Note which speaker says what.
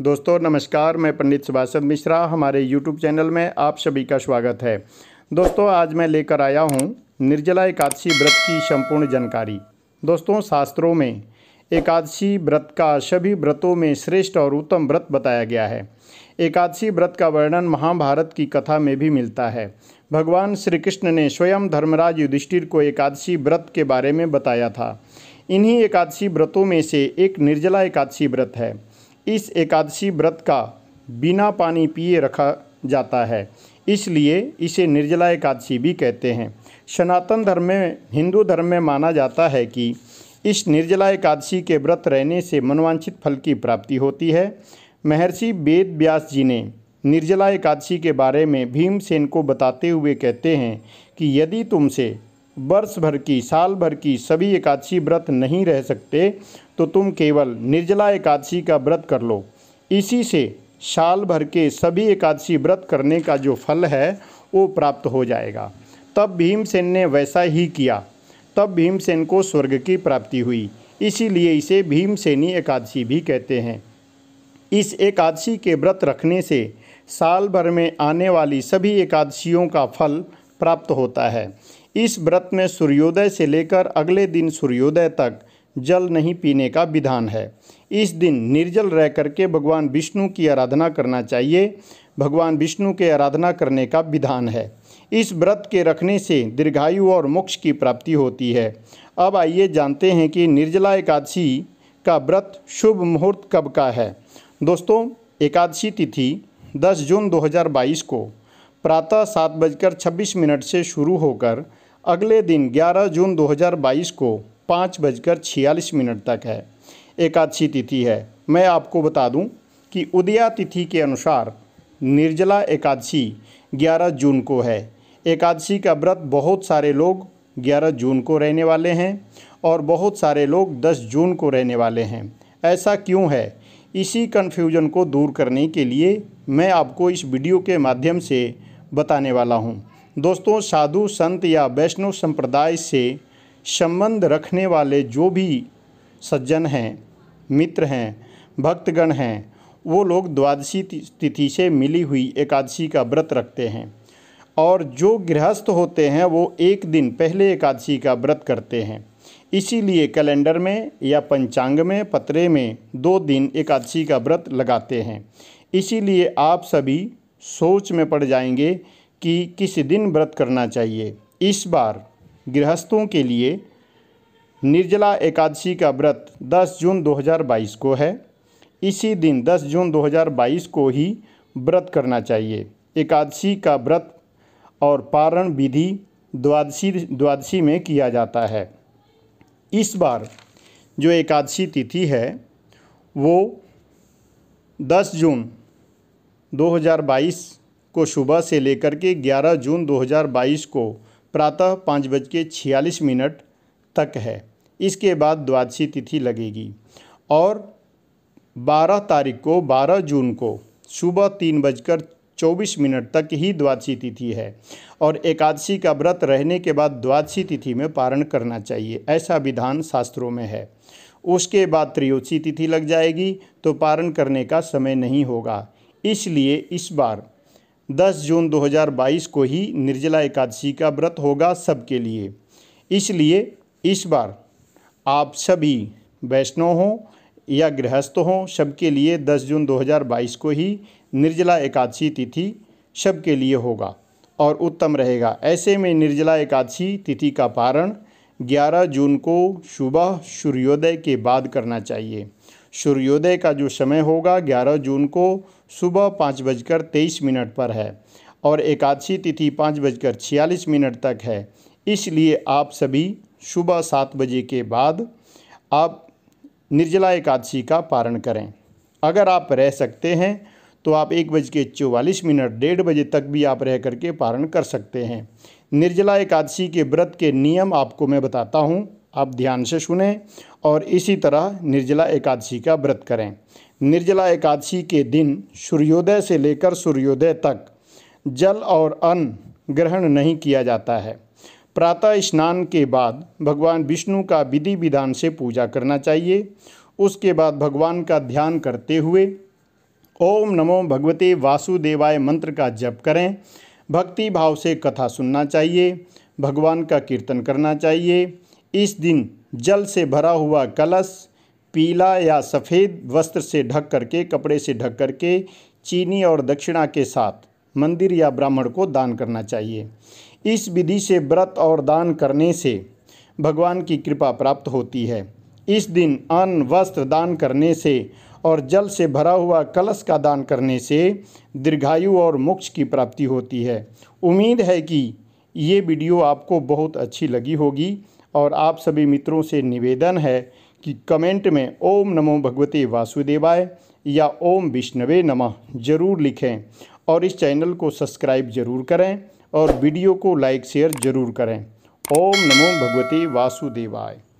Speaker 1: दोस्तों नमस्कार मैं पंडित सुभाषद मिश्रा हमारे यूट्यूब चैनल में आप सभी का स्वागत है दोस्तों आज मैं लेकर आया हूँ निर्जला एकादशी व्रत की संपूर्ण जानकारी दोस्तों शास्त्रों में एकादशी व्रत का सभी व्रतों में श्रेष्ठ और उत्तम व्रत बताया गया है एकादशी व्रत का वर्णन महाभारत की कथा में भी मिलता है भगवान श्री कृष्ण ने स्वयं धर्मराज युधिष्ठिर को एकादशी व्रत के बारे में बताया था इन्हीं एकादशी व्रतों में से एक निर्जला एकादशी व्रत है इस एकादशी व्रत का बिना पानी पिए रखा जाता है इसलिए इसे निर्जला एकादशी भी कहते हैं सनातन धर्म में हिंदू धर्म में माना जाता है कि इस निर्जला एकादशी के व्रत रहने से मनवांछित फल की प्राप्ति होती है महर्षि वेद व्यास जी ने निर्जला एकादशी के बारे में भीमसेन को बताते हुए कहते हैं कि यदि तुमसे वर्ष भर की साल भर की सभी एकादशी व्रत नहीं रह सकते तो तुम केवल निर्जला एकादशी का व्रत कर लो इसी से साल भर के सभी एकादशी व्रत करने का जो फल है वो प्राप्त हो जाएगा तब भीमसेन ने वैसा ही किया तब भीमसेन को स्वर्ग की प्राप्ति हुई इसीलिए इसे भीमसेनी एकादशी भी कहते हैं इस एकादशी के व्रत रखने से साल भर में आने वाली सभी एकादशियों का फल प्राप्त होता है इस व्रत में सूर्योदय से लेकर अगले दिन सूर्योदय तक जल नहीं पीने का विधान है इस दिन निर्जल रह करके भगवान विष्णु की आराधना करना चाहिए भगवान विष्णु के आराधना करने का विधान है इस व्रत के रखने से दीर्घायु और मोक्ष की प्राप्ति होती है अब आइए जानते हैं कि निर्जला एकादशी का व्रत शुभ मुहूर्त कब का है दोस्तों एकादशी तिथि 10 जून 2022 को प्रातः सात बजकर छब्बीस मिनट से शुरू होकर अगले दिन 11 जून 2022 को पाँच बजकर छियालीस मिनट तक है एकादशी तिथि है मैं आपको बता दूं कि उदया तिथि के अनुसार निर्जला एकादशी 11 जून को है एकादशी का व्रत बहुत सारे लोग 11 जून को रहने वाले हैं और बहुत सारे लोग 10 जून को रहने वाले हैं ऐसा क्यों है इसी कन्फ्यूजन को दूर करने के लिए मैं आपको इस वीडियो के माध्यम से बताने वाला हूँ दोस्तों साधु संत या वैष्णव संप्रदाय से संबंध रखने वाले जो भी सज्जन हैं मित्र हैं भक्तगण हैं वो लोग द्वादशी तिथि से मिली हुई एकादशी का व्रत रखते हैं और जो गृहस्थ होते हैं वो एक दिन पहले एकादशी का व्रत करते हैं इसीलिए कैलेंडर में या पंचांग में पत्रे में दो दिन एकादशी का व्रत लगाते हैं इसीलिए आप सभी सोच में पड़ जाएंगे कि किस दिन व्रत करना चाहिए इस बार गृहस्थों के लिए निर्जला एकादशी का व्रत 10 जून 2022 को है इसी दिन 10 जून 2022 को ही व्रत करना चाहिए एकादशी का व्रत और पारण विधि द्वादशी द्वादशी में किया जाता है इस बार जो एकादशी तिथि है वो 10 जून 2022 को सुबह से लेकर के 11 जून 2022 को प्रातः पाँच बज के छियालीस मिनट तक है इसके बाद द्वादशी तिथि लगेगी और 12 तारीख को 12 जून को सुबह तीन बजकर चौबीस मिनट तक ही द्वादशी तिथि है और एकादशी का व्रत रहने के बाद द्वादशी तिथि में पारण करना चाहिए ऐसा विधान शास्त्रों में है उसके बाद त्रियोदशी तिथि लग जाएगी तो पारण करने का समय नहीं होगा इसलिए इस बार 10 जून 2022 को ही निर्जला एकादशी का व्रत होगा सबके लिए इसलिए इस बार आप सभी वैष्णव हों या गृहस्थ हों सबके लिए 10 जून 2022 को ही निर्जला एकादशी तिथि सबके लिए होगा और उत्तम रहेगा ऐसे में निर्जला एकादशी तिथि का पारण 11 जून को सुबह सूर्योदय के बाद करना चाहिए सूर्योदय का जो समय होगा 11 जून को सुबह पाँच बजकर तेईस मिनट पर है और एकादशी तिथि पाँच बजकर छियालीस मिनट तक है इसलिए आप सभी सुबह सात बजे के बाद आप निर्जला एकादशी का पारण करें अगर आप रह सकते हैं तो आप एक बज के चौवालीस मिनट डेढ़ बजे तक भी आप रह करके पारण कर सकते हैं निर्जला एकादशी के व्रत के नियम आपको मैं बताता हूँ आप ध्यान से सुने और इसी तरह निर्जला एकादशी का व्रत करें निर्जला एकादशी के दिन सूर्योदय से लेकर सूर्योदय तक जल और अन्न ग्रहण नहीं किया जाता है प्रातः स्नान के बाद भगवान विष्णु का विधि विधान से पूजा करना चाहिए उसके बाद भगवान का ध्यान करते हुए ओम नमो भगवते वासुदेवाय मंत्र का जप करें भक्ति भाव से कथा सुनना चाहिए भगवान का कीर्तन करना चाहिए इस दिन जल से भरा हुआ कलश पीला या सफ़ेद वस्त्र से ढक करके कपड़े से ढक करके चीनी और दक्षिणा के साथ मंदिर या ब्राह्मण को दान करना चाहिए इस विधि से व्रत और दान करने से भगवान की कृपा प्राप्त होती है इस दिन अन्न वस्त्र दान करने से और जल से भरा हुआ कलश का दान करने से दीर्घायु और मोक्ष की प्राप्ति होती है उम्मीद है कि ये वीडियो आपको बहुत अच्छी लगी होगी और आप सभी मित्रों से निवेदन है कि कमेंट में ओम नमो भगवते वासुदेवाय या ओम विष्णवे नमः जरूर लिखें और इस चैनल को सब्सक्राइब जरूर करें और वीडियो को लाइक शेयर जरूर करें ओम नमो भगवते वासुदेवाय